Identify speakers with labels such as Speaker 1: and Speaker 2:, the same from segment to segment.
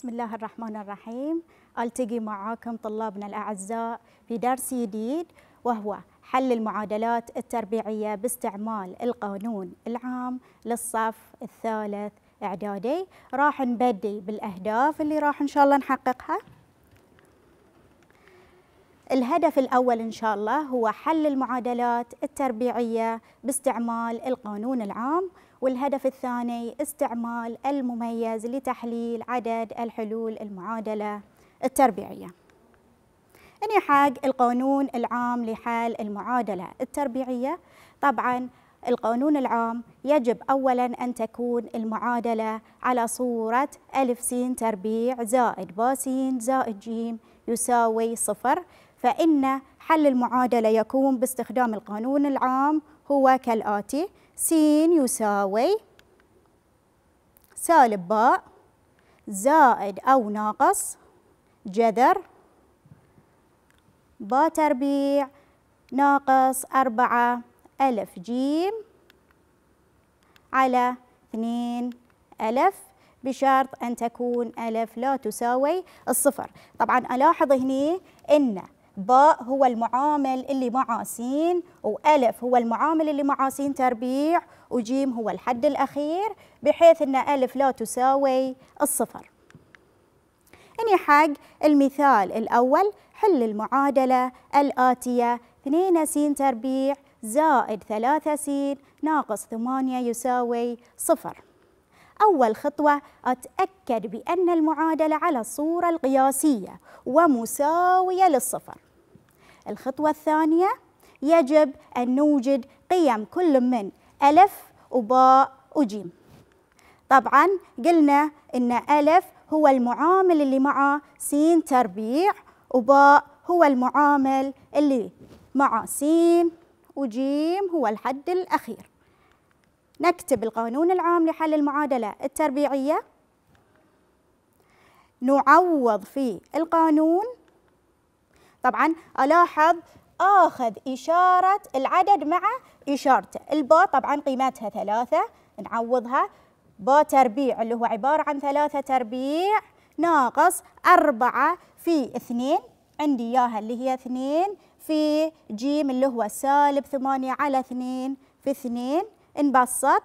Speaker 1: بسم الله الرحمن الرحيم التقي معاكم طلابنا الاعزاء في درس جديد وهو حل المعادلات التربيعيه باستعمال القانون العام للصف الثالث اعدادي راح نبدي بالاهداف اللي راح ان شاء الله نحققها الهدف الأول إن شاء الله هو حل المعادلات التربيعية باستعمال القانون العام والهدف الثاني استعمال المميز لتحليل عدد الحلول المعادلة التربيعية إني حق القانون العام لحل المعادلة التربيعية طبعاً القانون العام يجب أولاً أن تكون المعادلة على صورة ألف سين تربيع زائد باسين زائد جيم يساوي صفر فإن حل المعادلة يكون باستخدام القانون العام هو كالآتي س يساوي سالب باء زائد أو ناقص جذر باء تربيع ناقص أربعة ألف جيم على اثنين ألف بشرط أن تكون ألف لا تساوي الصفر طبعا ألاحظ هنا أن باء هو المعامل اللي مع سين وألف هو المعامل اللي مع سين تربيع وجيم هو الحد الأخير بحيث أن ألف لا تساوي الصفر إني حق المثال الأول حل المعادلة الآتية 2 س تربيع زائد 3 س ناقص 8 يساوي صفر أول خطوة أتأكد بأن المعادلة على الصورة القياسية ومساوية للصفر الخطوة الثانية يجب أن نوجد قيم كل من ألف وباء وجيم طبعا قلنا أن ألف هو المعامل اللي معه س تربيع وباء هو المعامل اللي مع سين وجيم هو الحد الأخير نكتب القانون العام لحل المعادلة التربيعية نعوض في القانون طبعا ألاحظ آخذ إشارة العدد مع إشارته الباء طبعا قيمتها ثلاثة نعوضها با تربيع اللي هو عبارة عن ثلاثة تربيع ناقص أربعة في اثنين عندي إياها اللي هي اثنين في جيم اللي هو سالب ثمانية على اثنين في اثنين انبسط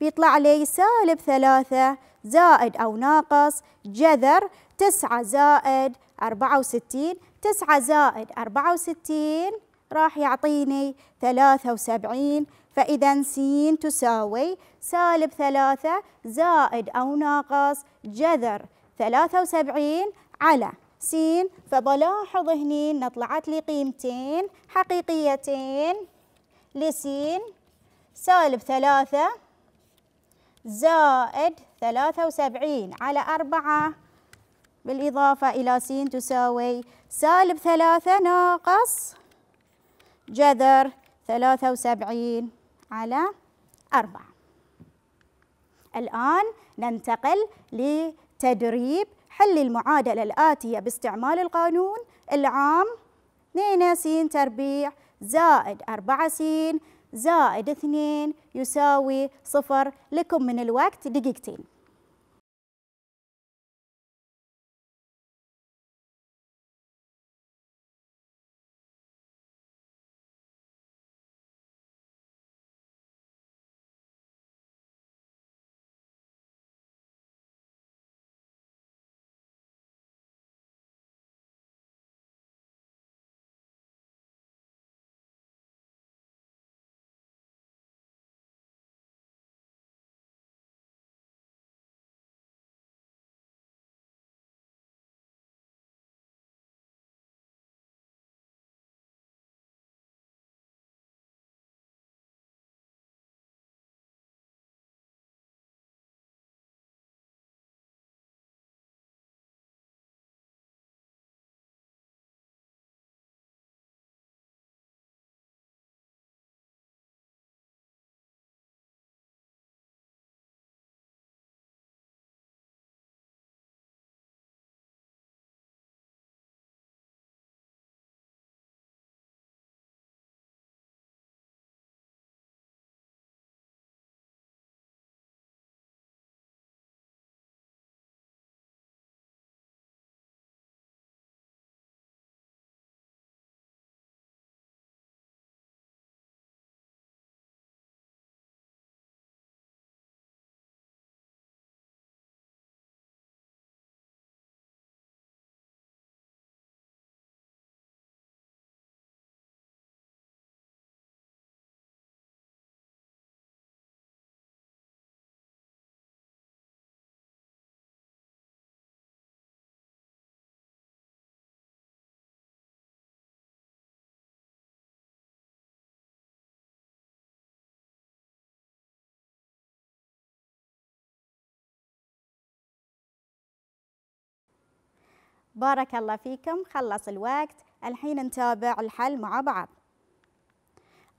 Speaker 1: بيطلع لي سالب ثلاثة زائد أو ناقص جذر تسعة زائد أربعة وستين تسعة زائد أربعة وستين راح يعطيني ثلاثة وسبعين فإذا س تساوي سالب ثلاثة زائد أو ناقص جذر ثلاثة وسبعين على س فبلاحظ هني نطلعت طلعت لي قيمتين حقيقيتين لسين سالب ثلاثة زائد ثلاثة وسبعين على أربعة بالإضافة إلى س تساوي سالب ثلاثة ناقص جذر ثلاثة وسبعين على أربعة الآن ننتقل لتدريب حل المعادلة الآتية باستعمال القانون العام 2 س تربيع زائد 4 س زائد 2 يساوي صفر لكم من الوقت دقيقتين بارك الله فيكم خلص الوقت الحين نتابع الحل مع بعض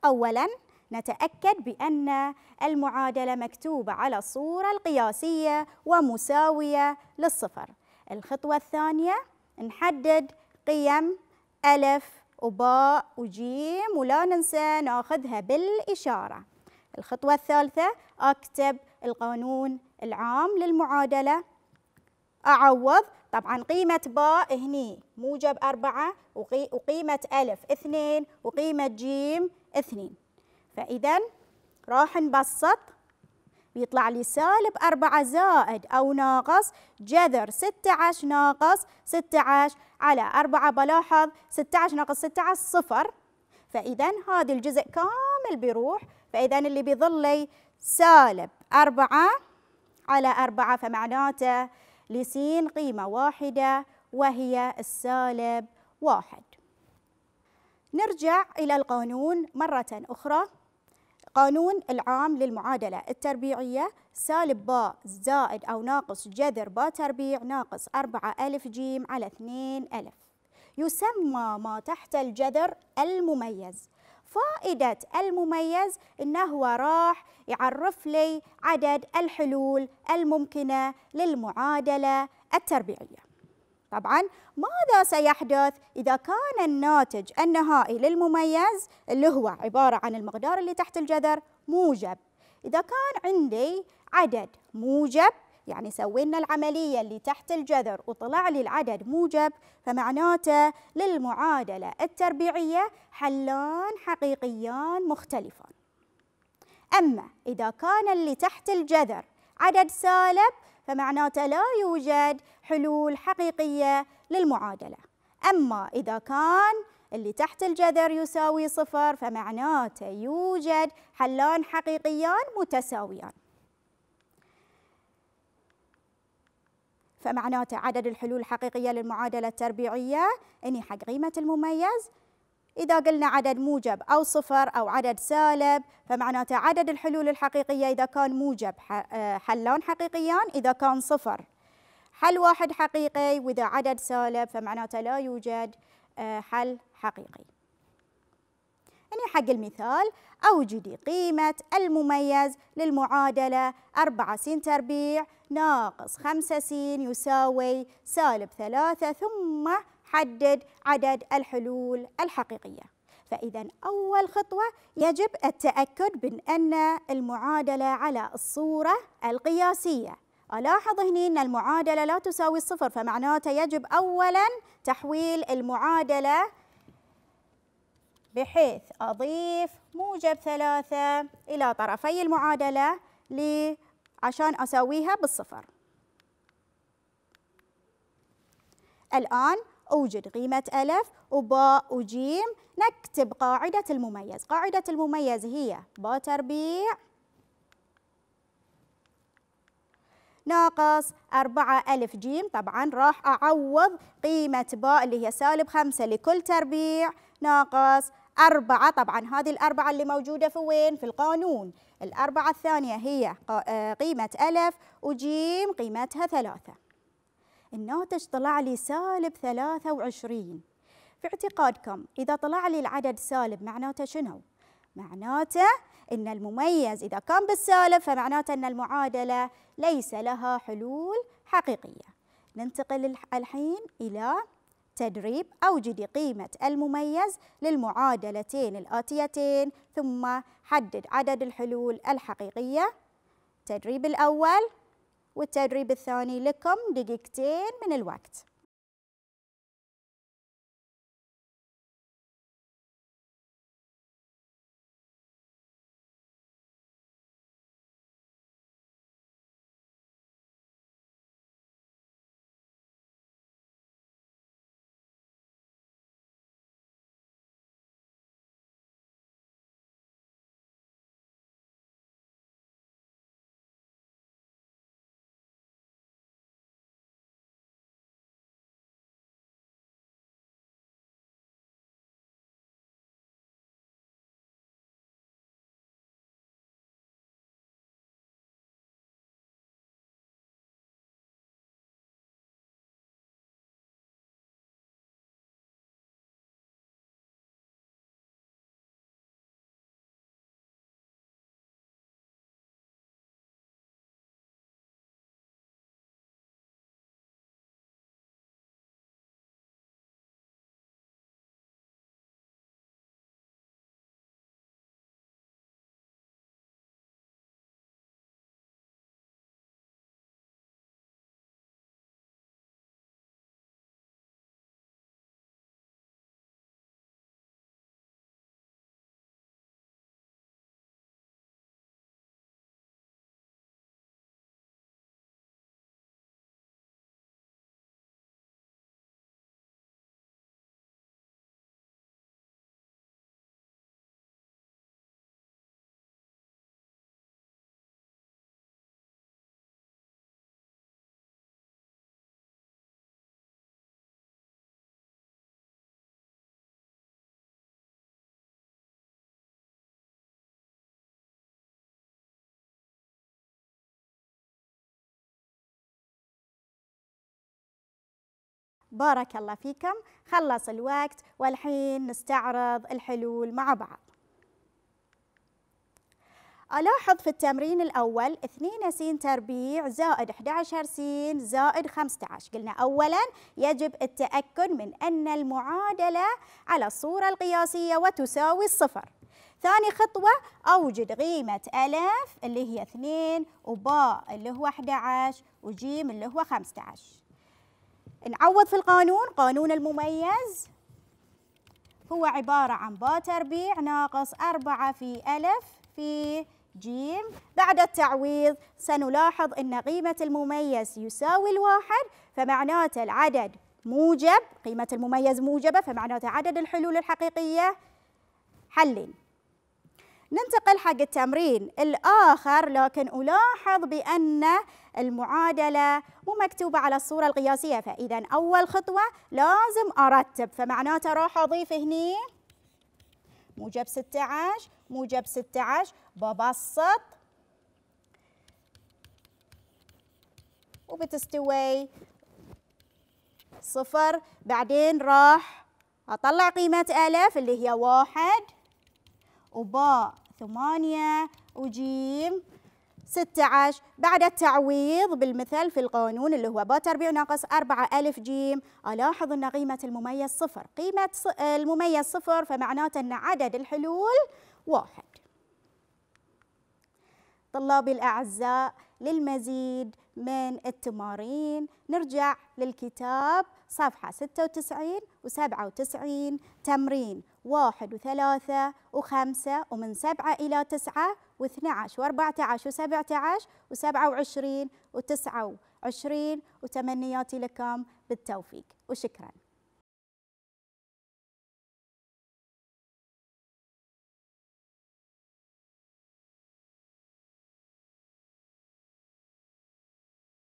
Speaker 1: أولاً نتأكد بأن المعادلة مكتوبة على الصورة القياسية ومساوية للصفر الخطوة الثانية نحدد قيم ألف وباء وجيم ولا ننسى ناخذها بالإشارة الخطوة الثالثة أكتب القانون العام للمعادلة أعوض طبعا قيمة باء هني موجب أربعة وقيمة ألف اثنين وقيمة جيم اثنين فإذا راح نبسط بيطلع لي سالب أربعة زائد أو ناقص جذر ستة عشر ناقص ستة عشر على أربعة بلاحظ ستة عشر ناقص ستة عشر صفر فإذا هذا الجزء كامل بيروح فإذا اللي بيظل لي سالب أربعة على أربعة فمعناته لسين قيمة واحدة وهي السالب واحد نرجع إلى القانون مرة أخرى قانون العام للمعادلة التربيعية سالب باء زائد أو ناقص جذر باء تربيع ناقص أربعة ألف جيم على اثنين ألف يسمى ما تحت الجذر المميز فائدة المميز إنه هو راح يعرف لي عدد الحلول الممكنة للمعادلة التربيعية طبعا ماذا سيحدث إذا كان الناتج النهائي للمميز اللي هو عبارة عن المقدار اللي تحت الجذر موجب إذا كان عندي عدد موجب يعني سوينا العملية اللي تحت الجذر وطلع لي العدد موجب فمعناته للمعادلة التربيعية حلان حقيقيان مختلفان أما إذا كان اللي تحت الجذر عدد سالب فمعناته لا يوجد حلول حقيقية للمعادلة أما إذا كان اللي تحت الجذر يساوي صفر فمعناته يوجد حلان حقيقيان متساويان فمعناته عدد الحلول الحقيقية للمعادلة التربيعية إني حق قيمة المميز إذا قلنا عدد موجب أو صفر أو عدد سالب فمعناته عدد الحلول الحقيقية إذا كان موجب آه، حلان حقيقيان إذا كان صفر حل واحد حقيقي وإذا عدد سالب فمعناته لا يوجد آه، حل حقيقي يعني حق المثال أوجدي قيمة المميز للمعادلة 4 س تربيع ناقص 5 س يساوي سالب 3 ثم حدد عدد الحلول الحقيقية فإذا أول خطوة يجب التأكد من أن المعادلة على الصورة القياسية ألاحظ هنا أن المعادلة لا تساوي الصفر فمعناته يجب أولا تحويل المعادلة بحيث أضيف موجب ثلاثة إلى طرفي المعادلة عشان أساويها بالصفر الآن أوجد قيمة ألف وباء وجيم نكتب قاعدة المميز قاعدة المميز هي باء تربيع ناقص أربعة ألف جيم طبعا راح أعوض قيمة باء اللي هي سالب خمسة لكل تربيع ناقص أربعة طبعا هذه الأربعة اللي موجودة في وين في القانون الأربعة الثانية هي آه، قيمة ألف وجيم قيمتها ثلاثة الناتج طلع لي سالب وعشرين في اعتقادكم إذا طلع لي العدد سالب معناته شنو؟ معناته أن المميز إذا كان بالسالب فمعناته أن المعادلة ليس لها حلول حقيقية ننتقل الحين إلى تدريب أوجد قيمة المميز للمعادلتين الآتيتين ثم حدد عدد الحلول الحقيقية التدريب الأول والتدريب الثاني لكم دقيقتين من الوقت بارك الله فيكم خلص الوقت والحين نستعرض الحلول مع بعض ألاحظ في التمرين الأول 2 س تربيع زائد 11 س زائد 15 قلنا أولا يجب التأكد من أن المعادلة على الصورة القياسية وتساوي الصفر ثاني خطوة أوجد قيمة ألف اللي هي 2 وباء اللي هو 11 وجيم اللي هو 15 نعوض في القانون قانون المميز هو عبارة عن با تربيع ناقص أربعة في ألف في جيم بعد التعويض سنلاحظ أن قيمة المميز يساوي الواحد فمعناته العدد موجب قيمة المميز موجبة فمعناته عدد الحلول الحقيقية حلين ننتقل حق التمرين الآخر لكن ألاحظ بأن المعادلة مو مكتوبة على الصورة القياسية فإذا أول خطوة لازم أرتب فمعناته راح أضيف هني موجب 16 موجب 16 ببسط وبتستوي صفر بعدين راح أطلع قيمة ألف اللي هي واحد وباء ثمانية وجيم ستة عشر بعد التعويض بالمثل في القانون اللي هو با تربيع ناقص أربعة ألف جيم ألاحظ أن قيمة المميز صفر قيمة آه، المميز صفر فمعناته أن عدد الحلول واحد طلابي الأعزاء للمزيد من التمارين نرجع للكتاب صفحة 96 و97 تمرين واحد وثلاثة وخمسة ومن سبعة إلى تسعة واثنى عشر وأربعة عشر وسبعة عشر وسبعة وعشرين وتسعة وعشرين وتمنياتي لكم بالتوفيق وشكراً